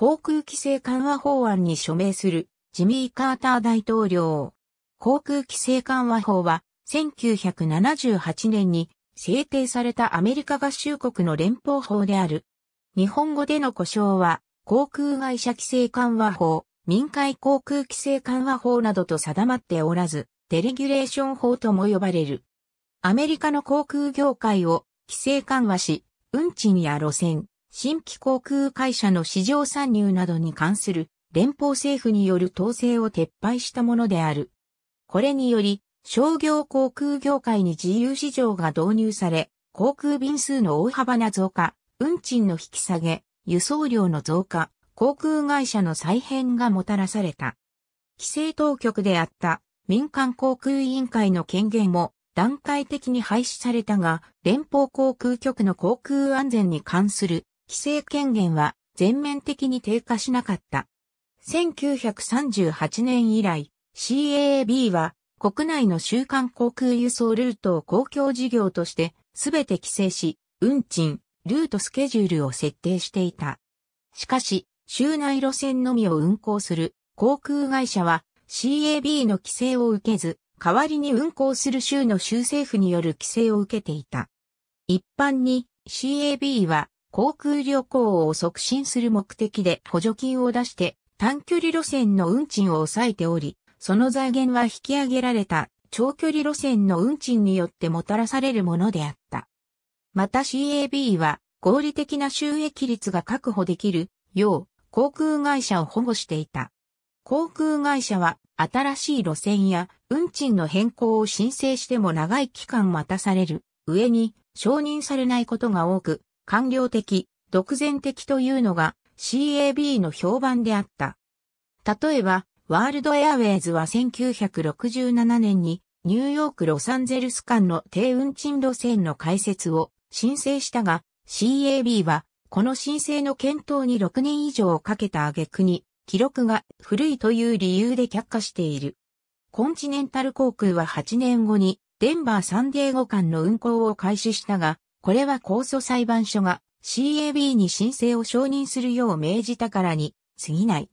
航空規制緩和法案に署名するジミー・カーター大統領。航空規制緩和法は1978年に制定されたアメリカ合衆国の連邦法である。日本語での故障は航空会社規制緩和法、民間航空規制緩和法などと定まっておらず、デレギュレーション法とも呼ばれる。アメリカの航空業界を規制緩和し、運賃や路線、新規航空会社の市場参入などに関する連邦政府による統制を撤廃したものである。これにより、商業航空業界に自由市場が導入され、航空便数の大幅な増加、運賃の引き下げ、輸送量の増加、航空会社の再編がもたらされた。規制当局であった民間航空委員会の権限も段階的に廃止されたが、連邦航空局の航空安全に関する規制権限は全面的に低下しなかった。1938年以来、CAAB は国内の週間航空輸送ルートを公共事業として全て規制し、運賃、ルートスケジュールを設定していた。しかし、州内路線のみを運行する航空会社は CAB の規制を受けず、代わりに運行する州の州政府による規制を受けていた。一般に CAB は航空旅行を促進する目的で補助金を出して短距離路線の運賃を抑えており、その財源は引き上げられた長距離路線の運賃によってもたらされるものであった。また CAB は合理的な収益率が確保できるよう航空会社を保護していた。航空会社は新しい路線や運賃の変更を申請しても長い期間待たされる上に承認されないことが多く、官僚的、独善的というのが CAB の評判であった。例えば、ワールドエアウェイズは1967年にニューヨーク・ロサンゼルス間の低運賃路線の開設を申請したが、CAB はこの申請の検討に6年以上かけた挙句に、記録が古いという理由で却下している。コンチネンタル航空は8年後にデンバー・サンディエゴ間の運航を開始したが、これは控訴裁判所が CAB に申請を承認するよう命じたからに過ぎない。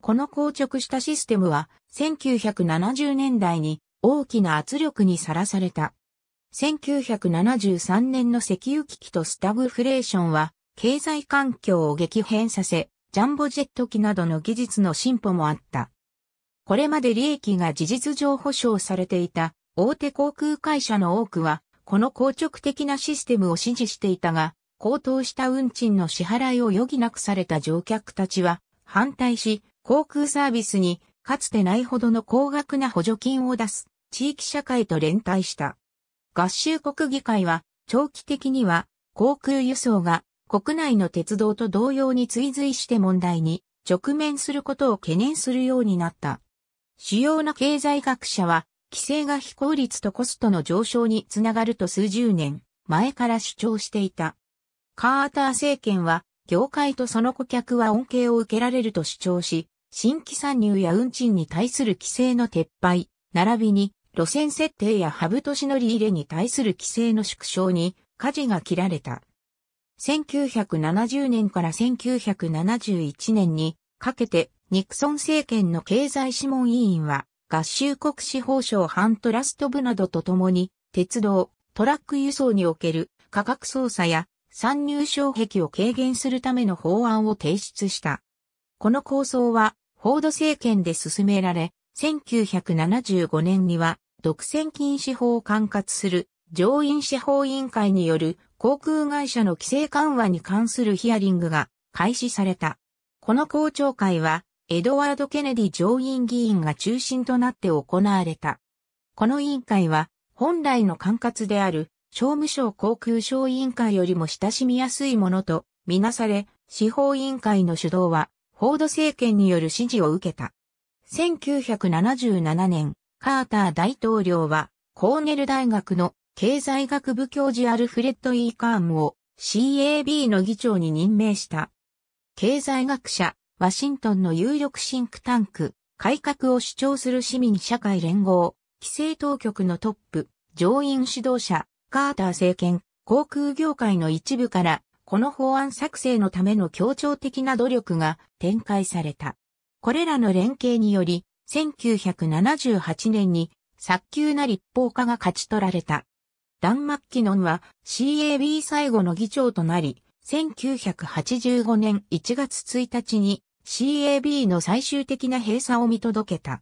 この硬直したシステムは1970年代に大きな圧力にさらされた。1973年の石油危機とスタグフレーションは経済環境を激変させ、ジャンボジェット機などの技術の進歩もあった。これまで利益が事実上保障されていた大手航空会社の多くはこの硬直的なシステムを支持していたが、高騰した運賃の支払いを余儀なくされた乗客たちは反対し、航空サービスにかつてないほどの高額な補助金を出す地域社会と連帯した。合衆国議会は長期的には航空輸送が国内の鉄道と同様に追随して問題に直面することを懸念するようになった。主要な経済学者は規制が非効率とコストの上昇につながると数十年前から主張していた。カーター政権は、業界とその顧客は恩恵を受けられると主張し、新規参入や運賃に対する規制の撤廃、並びに路線設定やハブ年乗り入れに対する規制の縮小に舵が切られた。1970年から1971年にかけてニクソン政権の経済諮問委員は合衆国司法省ハントラスト部などとともに、鉄道、トラック輸送における価格操作や参入障壁を軽減するための法案を提出した。この構想は、フォード政権で進められ、1975年には、独占禁止法を管轄する上院司法委員会による航空会社の規制緩和に関するヒアリングが開始された。この公聴会はエドワード・ケネディ上院議員が中心となって行われた。この委員会は、本来の管轄である、商務省航空省委員会よりも親しみやすいものと、みなされ、司法委員会の主導は、フォード政権による支持を受けた。1977年、カーター大統領は、コーネル大学の経済学部教授アルフレッド・イーカームを CAB の議長に任命した。経済学者、ワシントンの有力シンクタンク、改革を主張する市民社会連合、規制当局のトップ、上院指導者、カーター政権、航空業界の一部から、この法案作成のための協調的な努力が展開された。これらの連携により、1978年に早急な立法化が勝ち取られた。ダン・マッキノンは CAB 最後の議長となり、1985年1月1日に CAB の最終的な閉鎖を見届けた。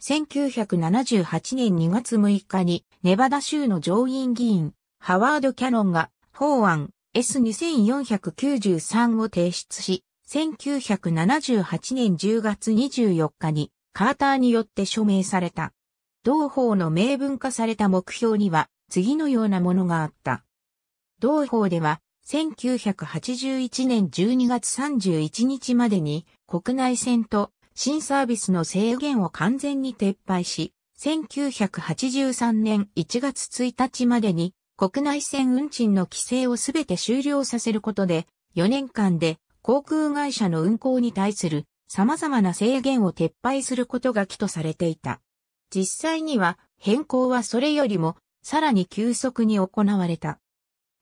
1978年2月6日にネバダ州の上院議員、ハワード・キャノンが法案 S2493 を提出し、1978年10月24日にカーターによって署名された。同法の明文化された目標には次のようなものがあった。同法では1981年12月31日までに国内線と新サービスの制限を完全に撤廃し、1983年1月1日までに国内線運賃の規制をすべて終了させることで、4年間で航空会社の運航に対する様々な制限を撤廃することが起とされていた。実際には変更はそれよりもさらに急速に行われた。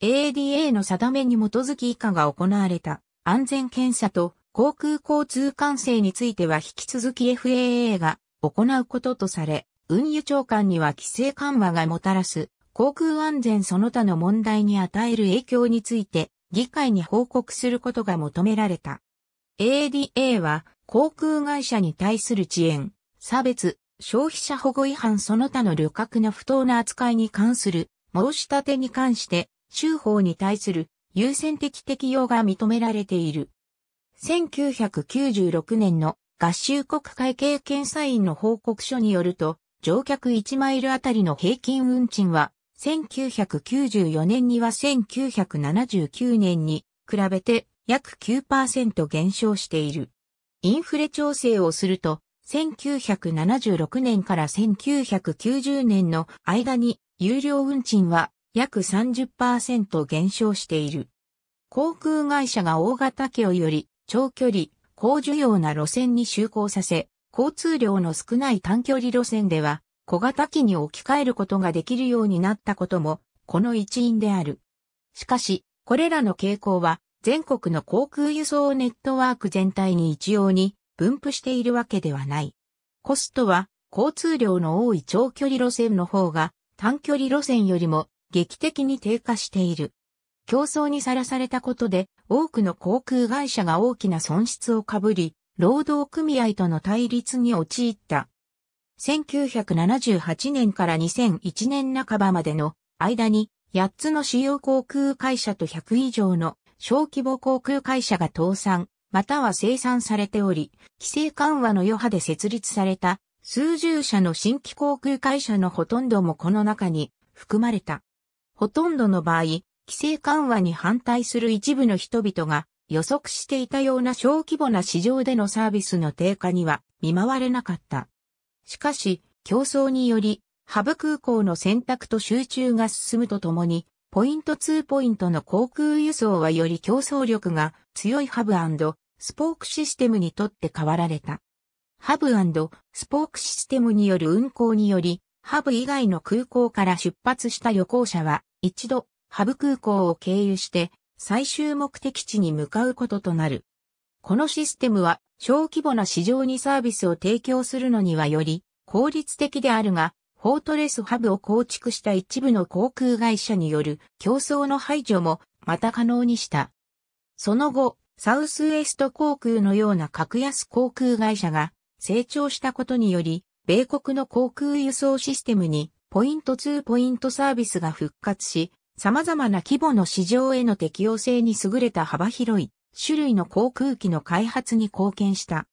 ADA の定めに基づき以下が行われた安全検査と航空交通管制については引き続き FAA が行うこととされ、運輸長官には規制緩和がもたらす航空安全その他の問題に与える影響について議会に報告することが求められた。ADA は航空会社に対する遅延、差別、消費者保護違反その他の旅客の不当な扱いに関する申し立てに関して州法に対する優先的適用が認められている。1996年の合衆国会計検査院の報告書によると、乗客1マイルあたりの平均運賃は、1994年には1979年に比べて約9%減少している。インフレ調整をすると、1976年から1990年の間に有料運賃は約30%減少している。航空会社が大型機をより長距離、高需要な路線に就航させ、交通量の少ない短距離路線では小型機に置き換えることができるようになったことも、この一因である。しかし、これらの傾向は全国の航空輸送ネットワーク全体に一様に分布しているわけではない。コストは交通量の多い長距離路線の方が短距離路線よりも劇的に低下している。競争にさらされたことで、多くの航空会社が大きな損失をかぶり、労働組合との対立に陥った。1978年から2001年半ばまでの間に8つの主要航空会社と100以上の小規模航空会社が倒産、または生産されており、規制緩和の余波で設立された数十社の新規航空会社のほとんどもこの中に含まれた。ほとんどの場合、規制緩和に反対する一部の人々が予測していたような小規模な市場でのサービスの低下には見舞われなかった。しかし、競争により、ハブ空港の選択と集中が進むとともに、ポイント2ポイントの航空輸送はより競争力が強いハブスポークシステムにとって変わられた。ハブスポークシステムによる運航により、ハブ以外の空港から出発した旅行者は一度、ハブ空港を経由して、最終目的地に向かうこととなる。このシステムは、小規模な市場にサービスを提供するのにはより、効率的であるが、フォートレスハブを構築した一部の航空会社による競争の排除も、また可能にした。その後、サウスウエスト航空のような格安航空会社が成長したことにより、米国の航空輸送システムにポイント2ポイントサービスが復活し、様々な規模の市場への適応性に優れた幅広い種類の航空機の開発に貢献した。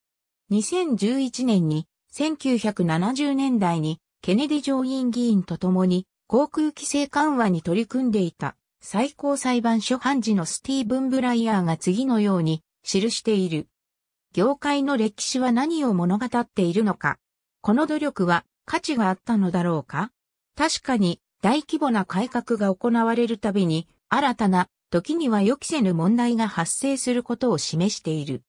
2011年に1970年代にケネディ上院議員と共に航空規制緩和に取り組んでいた最高裁判所判事のスティーブン・ブライヤーが次のように記している。業界の歴史は何を物語っているのかこの努力は価値があったのだろうか確かに大規模な改革が行われるたびに新たな時には予期せぬ問題が発生することを示している。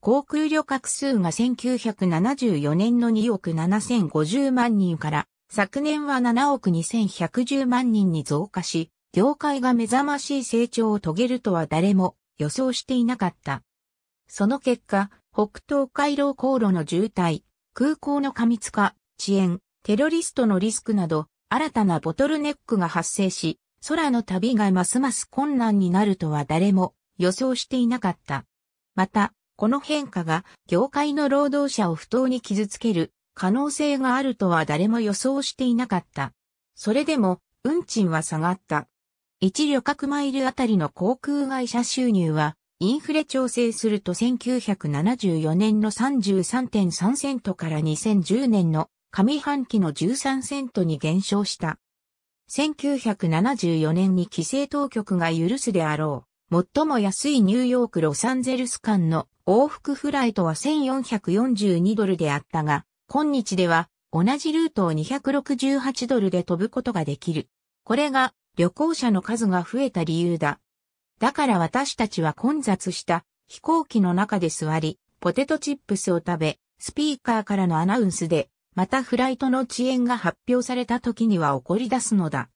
航空旅客数が1974年の2億7050万人から昨年は7億2110万人に増加し、業界が目覚ましい成長を遂げるとは誰も予想していなかった。その結果、北東回廊航路の渋滞、空港の過密化、遅延、テロリストのリスクなど、新たなボトルネックが発生し、空の旅がますます困難になるとは誰も予想していなかった。また、この変化が業界の労働者を不当に傷つける可能性があるとは誰も予想していなかった。それでも、運賃は下がった。一旅客マイルあたりの航空会社収入は、インフレ調整すると1974年の33.3セントから2010年の上半期の13セントに減少した。1974年に規制当局が許すであろう。最も安いニューヨーク・ロサンゼルス間の往復フライトは1442ドルであったが、今日では同じルートを268ドルで飛ぶことができる。これが旅行者の数が増えた理由だ。だから私たちは混雑した飛行機の中で座り、ポテトチップスを食べ、スピーカーからのアナウンスでまたフライトの遅延が発表された時には起こり出すのだ。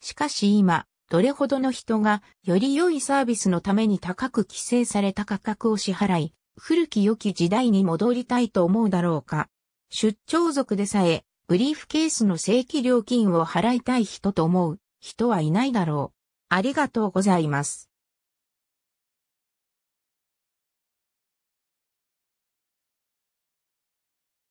しかし今、どれほどの人がより良いサービスのために高く規制された価格を支払い、古き良き時代に戻りたいと思うだろうか。出張族でさえ、ブリーフケースの正規料金を払いたい人と思う人はいないだろう。ありがとうございます。